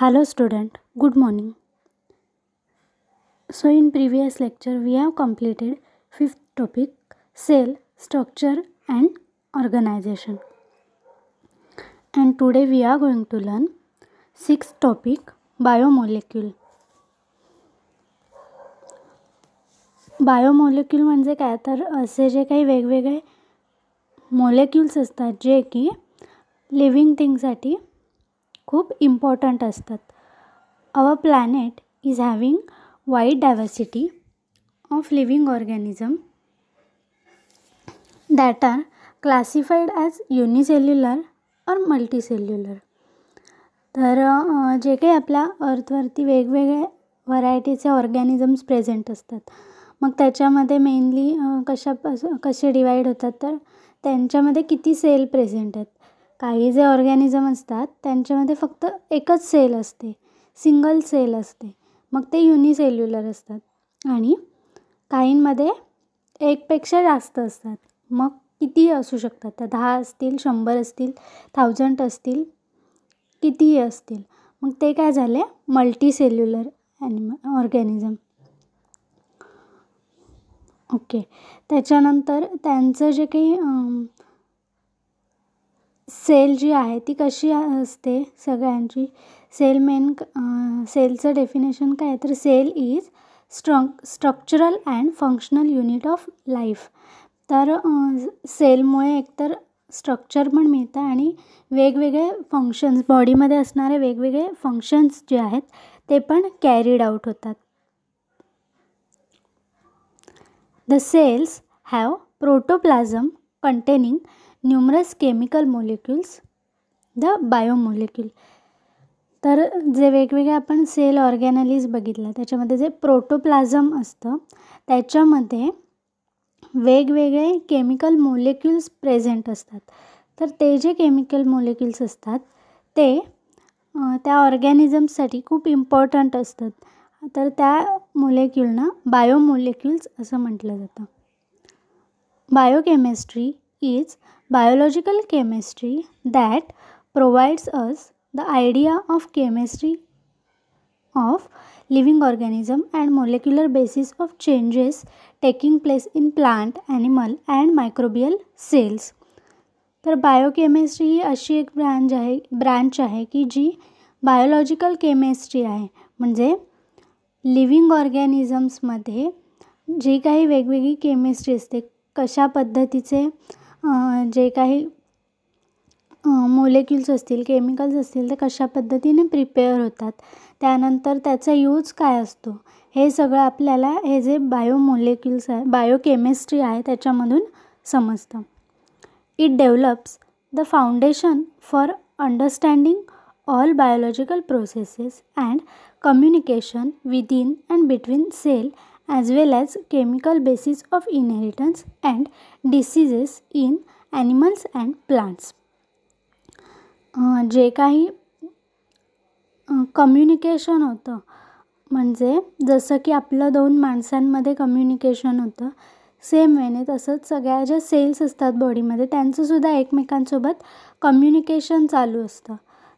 Hello student good morning so in previous lecture we have completed fifth topic cell structure and organisation and today we are going to learn sixth topic biomolecule biomolecule म्हणजे काय तर असे जे काही वेगवेगळे molecules असतात जे की लिव्हिंग थिंगसाठी खूप इम्पॉर्टंट असतात our planet is having wide diversity of living organism that are classified as unicellular or multicellular तर जे काही आपल्या अर्थवरती वेगवेगळे व्हरायटीचे ऑर्गॅनिझम्स प्रेझेंट असतात मग त्याच्यामध्ये मेनली कशापासून कसे डिवाईड होतात तर त्यांच्यामध्ये किती सेल प्रेझेंट आहेत काही जे ऑर्गॅनिझम असतात त्यांच्यामध्ये फक्त एकच सेल असते सिंगल सेल असते मग ते युनिसेल्युलर असतात आणि काहींमध्ये एकपेक्षा जास्त असतात मग कितीही असू शकतात त्या दहा असतील शंभर असतील थाउजंड असतील कितीही असतील मग ते काय झाले मल्टीसेल्युलर ॲनिम ऑर्गॅनिझम ओके त्याच्यानंतर त्यांचं जे काही सेल जी आहे ती कशी असते सगळ्यांची सेल मेन सेलचं डेफिनेशन काय आहे तर cell is strong structural and functional unit of life तर सेलमुळे एकतर स्ट्रक्चर पण मिळतं आणि वेगवेगळे फंक्शन्स बॉडीमध्ये असणारे वेगवेगळे फंक्शन्स जे आहेत ते पण कॅरीड आउट होतात the cells have protoplasm containing numerous chemical molecules the biomolecule तर जे वेगवेगळे आपण सेल ऑर्गॅनलीज बघितलं त्याच्यामध्ये जे प्रोटोप्लाझम असतं त्याच्यामध्ये वेगवेगळे केमिकल मोलिक्युल्स प्रेझेंट असतात तर ते जे केमिकल मोलिक्युल्स असतात ते त्या ऑर्गॅनिझमसाठी खूप इम्पॉर्टंट असतात तर त्या मोलेक्युलना बायोमोलेक्युल्स असं म्हटलं जातं biochemistry is biological chemistry that provides us the idea of chemistry of living organism and molecular basis of changes taking place in plant animal and microbial cells तर बायोकेमिस्ट्री ही अशी एक ब्रँच आहे ब्रँच आहे की जी बायोलॉजिकल केमिस्ट्री आहे म्हणजे living ऑर्गॅनिझम्समध्ये जी काही वेगवेगळी केमिस्ट्री असते कशा पद्धतीचे जे काही मोलेक्युल्स असतील केमिकल्स असतील ते कशा पद्धतीने प्रिपेअर होतात त्यानंतर त्याचा यूज काय असतो हे सगळं आपल्याला हे जे बायोमोलेक्युल्स आहे बायोकेमिस्ट्री आहे त्याच्यामधून समजतं it develops the foundation for understanding all biological processes and communication within and between cell as well as chemical basis of inheritance and diseases in animals and plants जे काही कम्युनिकेशन होतं म्हणजे जसं की आपलं दोन माणसांमध्ये कम्युनिकेशन होतं सेम वेने तसंच सगळ्या ज्या सेल्स असतात बॉडीमध्ये त्यांचंसुद्धा एकमेकांसोबत कम्युनिकेशन चालू असतं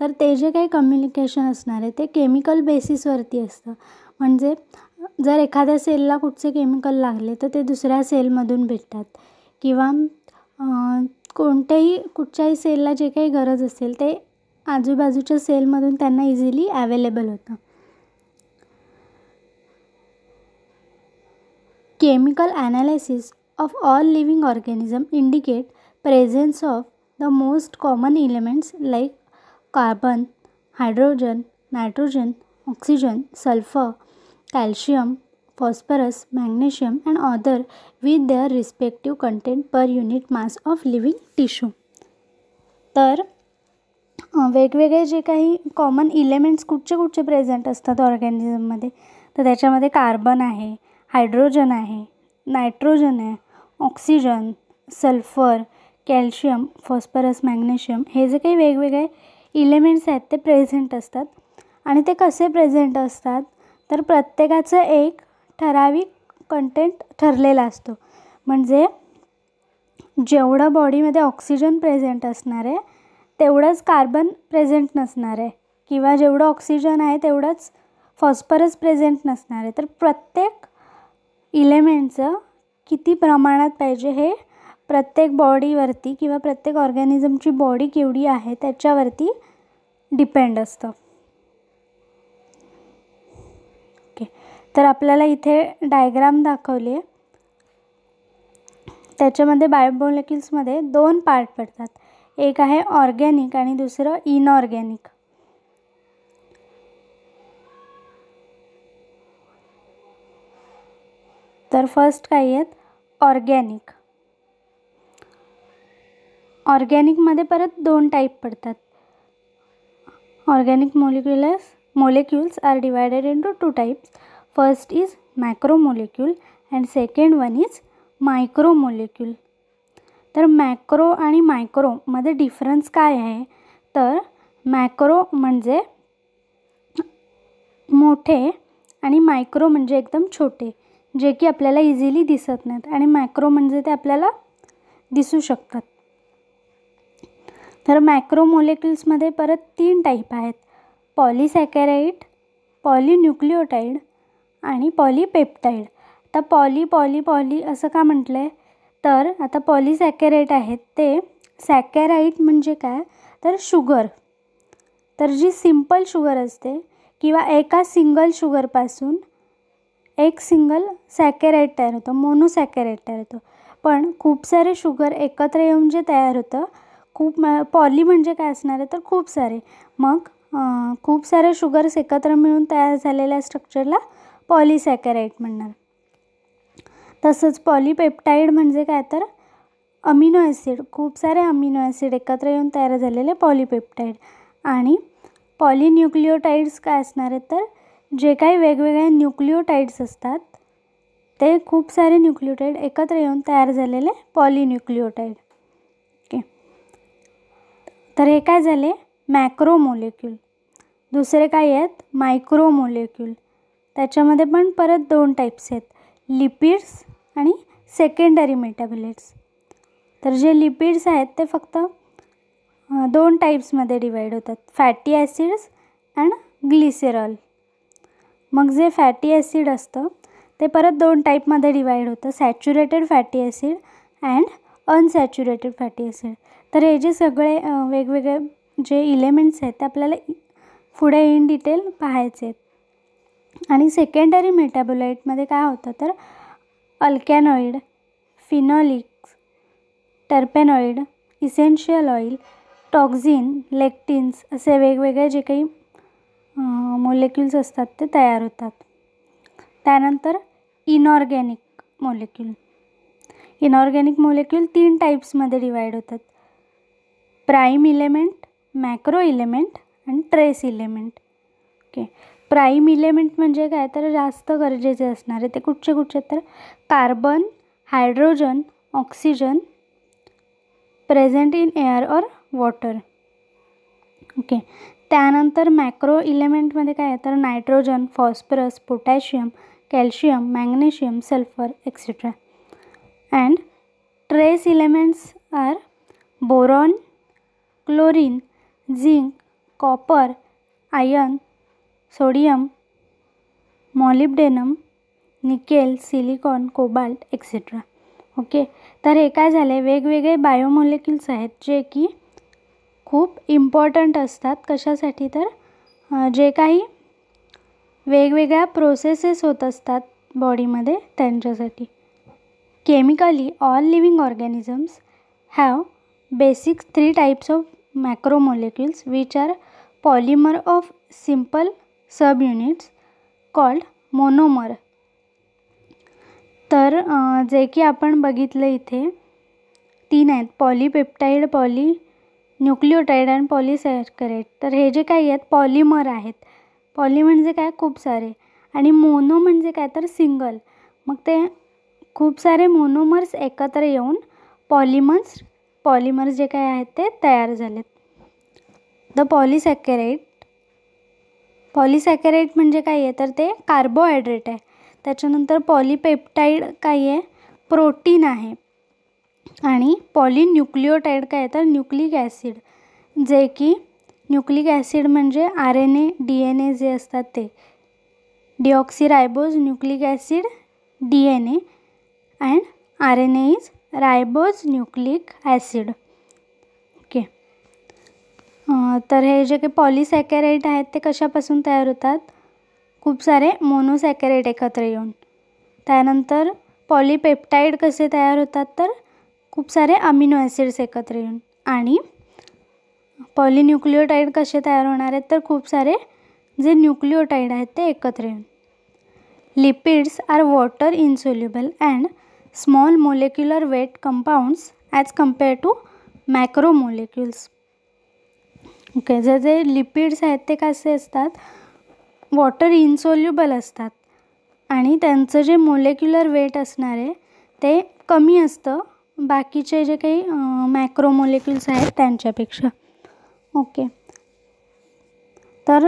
तर ते जे काही कम्युनिकेशन असणार आहे ते केमिकल बेसिसवरती असतं म्हणजे जर एखाद्या सेलला कुठचे केमिकल लागले तर ते दुसऱ्या सेलमधून भेटतात किंवा कोणत्याही कुठच्याही सेलला जे काही गरज असेल ते आजूबाजूच्या सेलमधून त्यांना इझिली ॲवेलेबल होतं chemical analysis of all living organism indicate presence of the most common elements like carbon hydrogen nitrogen oxygen sulphur calcium phosphorus magnesium and other with their respective content per unit mass of living tissue तर वेगवेगळे जे काही common elements कुठचे कुठचे present असतात ऑर्गॅनिझममध्ये तर त्याच्यामध्ये carbon आहे हायड्रोजन आहे नायट्रोजन आहे oxygen sulphur calcium phosphorus magnesium हे जे काही वेगवेगळे इलेमेंट्स आहेत ते प्रेझेंट असतात आणि ते कसे प्रेझेंट असतात तर प्रत्येकाचं एक ठराविक कंटेंट ठरलेला असतो म्हणजे जेवढं बॉडीमध्ये ऑक्सिजन प्रेझेंट असणार आहे तेवढंच कार्बन प्रेझेंट नसणार आहे किंवा जेवढं ऑक्सिजन आहे तेवढंच फॉस्फरस प्रेझेंट नसणार आहे तर प्रत्येक इलेमेंटचं किती प्रमाणात पाहिजे हे प्रत्येक बॉडीवरती किंवा प्रत्येक ऑर्गॅनिझमची बॉडी केवढी आहे त्याच्यावरती डिपेंड असतं ओके तर आपल्याला इथे डायग्राम दाखवली आहे त्याच्यामध्ये बायोमोलिक्युल्समध्ये दोन पार्ट पडतात एक आहे ऑर्गॅनिक आणि दुसरं इनऑर्गॅनिक तर फर्स्ट काय आहेत ऑर्गॅनिक ऑर्गॅनिकमध्ये परत दोन टाईप पडतात organic molecules molecules are divided into two types first is macromolecule and second one is micromolecule तर मॅक्रो आणि मायक्रोमध्ये डिफरन्स काय आहे तर मॅक्रो म्हणजे मोठे आणि मायक्रो म्हणजे एकदम छोटे जे की आपल्याला इझिली दिसत नाहीत आणि मॅक्रो म्हणजे ते आपल्याला दिसू शकतात तर मॅक्रो मोलेक्युल्समध्ये परत तीन टाईप आहेत पॉलीसॅकॅराईट पॉलीन्यूक्लिओटाईड आणि पॉलीपेप्टाईड आता पॉली पॉली पॉली असं का म्हटलं आहे तर आता पॉलीसॅकॅराईट आहेत ते सॅकेराईट म्हणजे काय तर शुगर तर जी सिंपल शुगर असते किंवा एका सिंगल शुगरपासून एक सिंगल सॅकॅराईट तयार होतं मोनोसॅकेराईट तयार होतं पण खूप सारे शुगर एकत्र येऊन जे तयार होतं खूप पॉली म्हणजे काय असणार आहे तर खूप सारे मग खूप सारे शुगर्स एकत्र मिळून तयार झालेल्या स्ट्रक्चरला पॉलिसॅकॅराईड म्हणणार तसंच पॉलीपेप्टाईड म्हणजे काय तर अमिनो ॲसिड खूप सारे अमिनो ॲसिड एकत्र येऊन तयार झालेले पॉलीपेप्टाईड आणि पॉलिन्युक्लिओटाईड्स काय असणार आहेत तर जे काही वेगवेगळे न्यूक्लिओटाईड्स असतात ते खूप सारे न्यूक्लिओटाईड एकत्र येऊन तयार झालेले पॉलिन्युक्लिओटाईड ओके तर हे काय झाले मॅक्रोमोलेक्युल दुसरे काय आहेत मायक्रोमोलेक्युल त्याच्यामध्ये पण परत दोन टाईप्स आहेत लिपिड्स आणि सेकेंडरी मेटाबोलेट्स तर जे लिपिड्स आहेत ते फक्त दोन टाईप्समध्ये डिवाईड होतात फॅटी ॲसिड्स अँड ग्लिसेरॉल मग जे फॅटी ॲसिड असतं ते परत दोन टाईपमध्ये डिवाईड होतं saturated fatty acid and unsaturated fatty acid तर हे जे सगळे वेगवेगळे जे इलेमेंट्स आहेत ते आपल्याला पुढे इन डिटेल पाहायचे आहेत आणि सेकंडरी मेटाबोलाइटमध्ये काय होतं तर alkaloid phenolics terpenoid essential oil toxin lectins असे वेगवेगळे जे काही मोलेक्युल्स असतात ते तयार होतात त्यानंतर इनऑर्गॅनिक मोलेक्युल इनऑर्गॅनिक मोलेक्युल तीन टाईप्समध्ये डिवाईड होतात प्राईम इलेमेंट मॅक्रो इलेमेंट आणि trace element okay prime element म्हणजे काय तर जास्त गरजेचे असणारे ते कुठचे कुठचे तर carbon hydrogen oxygen present in air or water okay त्यानंतर मॅक्रो इलेमेंटमध्ये काय आहे तर nitrogen phosphorus potassium calcium magnesium sulphur etcetera and trace elements are boron chlorine zinc copper iron sodium molybdenum nickel silicon cobalt etcetera okay तर हे काय झाले वेगवेगळे बायोमॉलिक्युल्स आहेत जे की खूप इम्पॉर्टंट असतात कशासाठी तर जे काही वेगवेगळ्या प्रोसेसेस होत असतात बॉडीमध्ये त्यांच्यासाठी chemically all living organisms have basic three types of which are polymer of simple sub units called monomer तर जे की आपण बघितलं इथे तीन आहेत पॉलीपेप्टाईड पॉली न्यूक्लिओटाईड आणि पॉलिसॅकरेट तर हे जे काही आहेत पॉलिमर आहेत पॉली म्हणजे काय खूप सारे आणि मोनो म्हणजे काय तर सिंगल मग ते खूप सारे मोनोमर्स एकत्र येऊन पॉलिमर्स पॉलिमर्स जे काय आहेत ते तयार झालेत द पॉलिसॅकेराईट पॉलिसॅकेराईट म्हणजे काय आहे तर ते कार्बोहायड्रेट आहे त्याच्यानंतर पॉलिपेप्टाईड काय आहे प्रोटीन आहे आणि पॉलिन्यूक्लिओटाईड काय आहे तर न्यूक्लिक ॲसिड जे की न्यूक्लिक ॲसिड म्हणजे R N A D N A जे असतात ते deoxyribose nucleic acid D N A and R N A is ribose nucleic acid okay तर हे जे काही पॉलिसॅकेराईट आहेत ते कशापासून तयार होतात खूप सारे मोनोसॅकेराईट एकत्र येऊन त्यानंतर पॉलिपेप्टाईड कसे तयार होतात तर खूप सारे अमिनो ॲसिड्स एकत्र येऊन आणि पॉलिन्यूक्लिओटाईड कसे तयार होणार आहेत तर खूप सारे जे न्यूक्लिओटाईड आहेत ते एकत्र येऊन lipids are water insoluble and small molecular weight compounds as compared to macromolecules. Okay जे जे लिपिड्स आहेत ते कसे असतात वॉटर इन्सोल्युबल असतात आणि त्यांचं जे मोलेक्युलर वेट असणार आहे ते कमी असतं बाकीचे जे काही मॅक्रोमोलेक्युल्स आहेत त्यांच्यापेक्षा ओके तर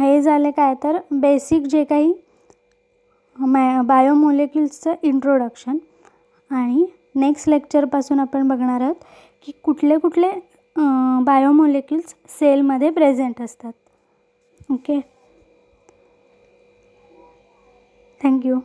हे झाले काय तर बेसिक जे काही मॅ बायोमोलेक्युल्सचं इंट्रोडक्शन आणि नेक्स्ट लेक्चरपासून आपण बघणार आहोत की कुठले कुठले सेल सेलमध्ये प्रेझेंट असतात ओके थँक्यू